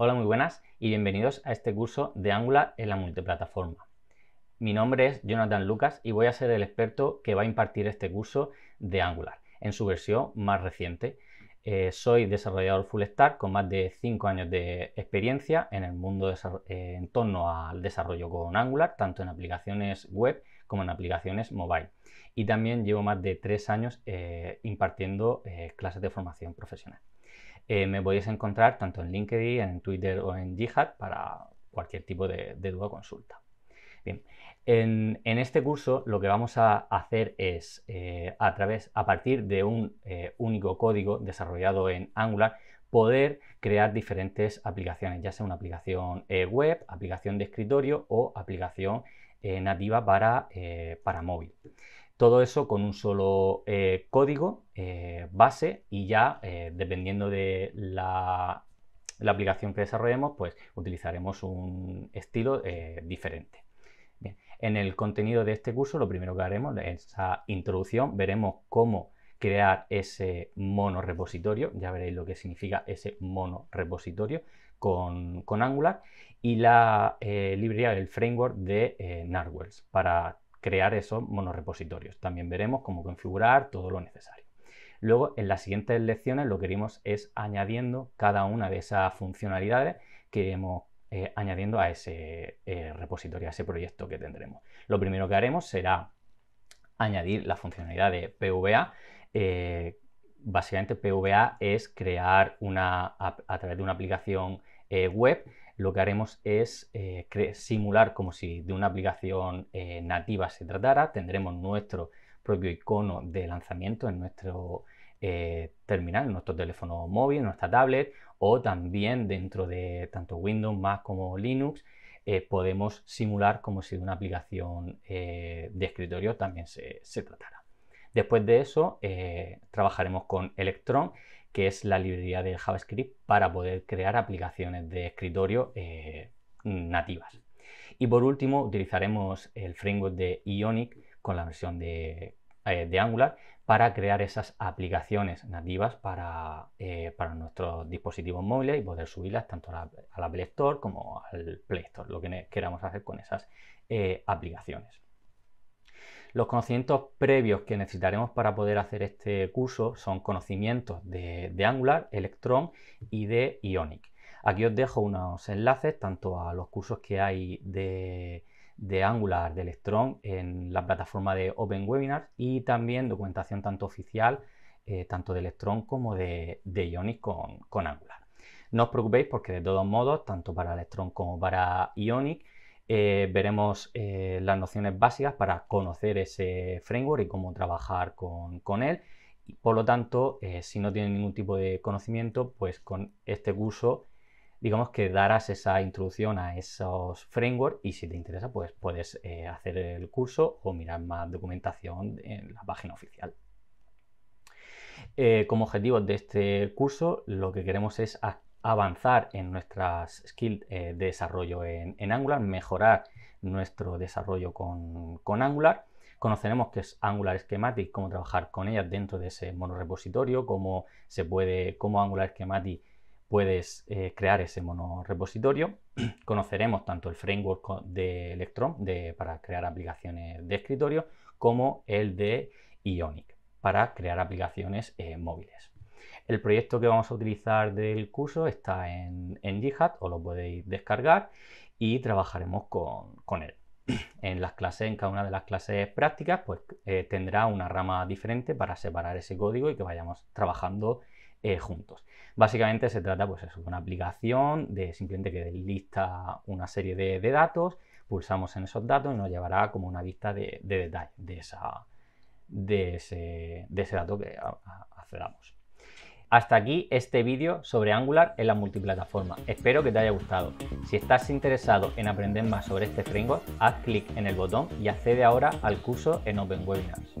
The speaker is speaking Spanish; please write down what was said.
Hola, muy buenas y bienvenidos a este curso de Angular en la multiplataforma. Mi nombre es Jonathan Lucas y voy a ser el experto que va a impartir este curso de Angular en su versión más reciente. Eh, soy desarrollador full stack con más de 5 años de experiencia en el mundo eh, en torno al desarrollo con Angular, tanto en aplicaciones web como en aplicaciones mobile. Y también llevo más de 3 años eh, impartiendo clases de formación profesional. Eh, me podéis encontrar tanto en LinkedIn, en Twitter o en GitHub para cualquier tipo de, duda o consulta. Bien, en, este curso lo que vamos a hacer es, eh, a, través, a partir de un eh, único código desarrollado en Angular, poder crear diferentes aplicaciones, ya sea una aplicación web, aplicación de escritorio o aplicación nativa para, para móvil. Todo eso con un solo eh, código eh, base y ya eh, dependiendo de la, aplicación que desarrollemos, pues utilizaremos un estilo diferente. En el contenido de este curso lo primero que haremos en esa introducción, veremos cómo crear ese mono repositorio, ya veréis lo que significa ese mono repositorio con, Angular y la librería, el framework de Narwhals para crear esos monorepositorios. También veremos cómo configurar todo lo necesario. Luego, en las siguientes lecciones lo que haremos es añadiendo cada una de esas funcionalidades que iremos eh, añadiendo a ese eh, repositorio, a ese proyecto que tendremos. Lo primero que haremos será añadir la funcionalidad de PVA. Eh, básicamente PVA es crear una, a través de una aplicación eh, web, lo que haremos es eh, simular como si de una aplicación eh, nativa se tratara. Tendremos nuestro propio icono de lanzamiento en nuestro terminal, nuestro teléfono móvil, nuestra tablet o también dentro de tanto Windows, más como Linux. podemos simular como si de una aplicación de escritorio también se, tratara. Después de eso, trabajaremos con Electron que es la librería de JavaScript para poder crear aplicaciones de escritorio eh, nativas. Y por último, utilizaremos el framework de Ionic con la versión de, eh, Angular para crear esas aplicaciones nativas eh, para, nuestros dispositivos móviles y poder subirlas tanto a la, a Play Store como al Play Store, lo que queramos hacer con esas aplicaciones. Los conocimientos previos que necesitaremos para poder hacer este curso son conocimientos de, Angular, Electron y de Ionic. Aquí os dejo unos enlaces tanto a los cursos que hay de, Angular, de Electron en la plataforma de Open Webinar y también documentación tanto oficial, eh, tanto de Electron como de, Ionic con, con Angular. No os preocupéis porque de todos modos, tanto para Electron como para Ionic, eh, veremos eh, las nociones básicas para conocer ese framework y cómo trabajar con, él. por lo tanto, eh, si no tienes ningún tipo de conocimiento, pues con este curso, digamos que darás esa introducción a esos frameworks y si te interesa, pues puedes hacer el curso o mirar más documentación en la página oficial. como objetivo de este curso, lo que queremos es activar avanzar en nuestras skills eh, de desarrollo en, Angular, mejorar nuestro desarrollo con, Angular. Conoceremos qué es Angular Schematic, cómo trabajar con ellas dentro de ese monorepositorio, cómo se puede, cómo Angular Schematic puedes eh, crear ese monorepositorio. Conoceremos tanto el framework de Electron para crear aplicaciones de escritorio como el de Ionic para crear aplicaciones eh, móviles. El proyecto que vamos a utilizar del curso está en, GitHub, os lo podéis descargar y trabajaremos con, él. En las clases, en cada una de las clases prácticas, pues eh, tendrá una rama diferente para separar ese código y que vayamos trabajando eh, juntos. Básicamente se trata pues, de una aplicación de simplemente que lista una serie de, datos, pulsamos en esos datos y nos llevará como una vista de, detalle de, esa, ese, de ese dato que accedamos. Hasta aquí este vídeo sobre Angular en la multiplataforma. Espero que te haya gustado. Si estás interesado en aprender más sobre este framework, haz clic en el botón y accede ahora al curso en OpenWebinars.